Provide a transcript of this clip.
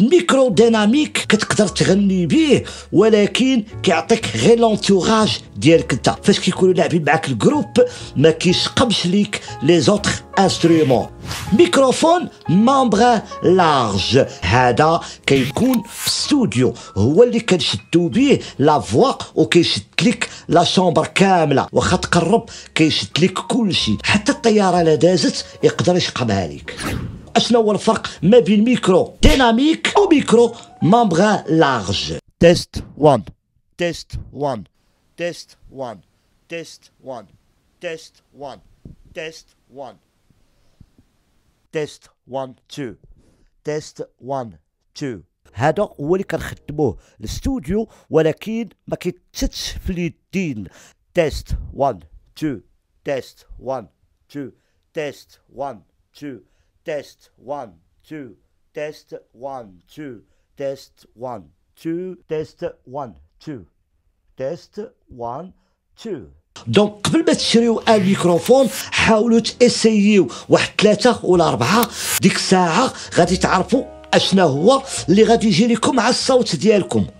ميكرو ديناميك كتقدر تغني به ولكن كيعطيك غير لونتوراج ديالك انت فاش كيكونوا لاعبين معاك الجروب ما كيشقبش ليك لي زوتر انسترومون ميكروفون مامبغ لارج هذا كيكون في الستوديو هو اللي كنشدو به لا فوا وكيشد لك لا شومبر كامله واخا تقرب كيشد لك كلشي حتى الطياره لا دازت يقدر يشقبها لك اشنو هو الفرق ما بين ميكرو ديناميك وميكرو مامبغا لارج تيست 1 تيست 1 تيست 1 تيست 1 تيست 1 تيست 1 تيست 1 2 تيست 1 2 هذا هو اللي كنخدموه الاستوديو ولكن ما كيتشتش في اليدين تيست 1 2 تيست 1 2 تيست 1 2 test 1, 2, test 1, 2, test 1, 2, test 1, 2, test 1, 2. دونك قبل ما تشريو ان ميكروفون حاولوا تاسييو واحد ثلاثه ولا اربعه ديك الساعه غادي تعرفوا اشنا هو اللي غادي يجي لكم على الصوت ديالكم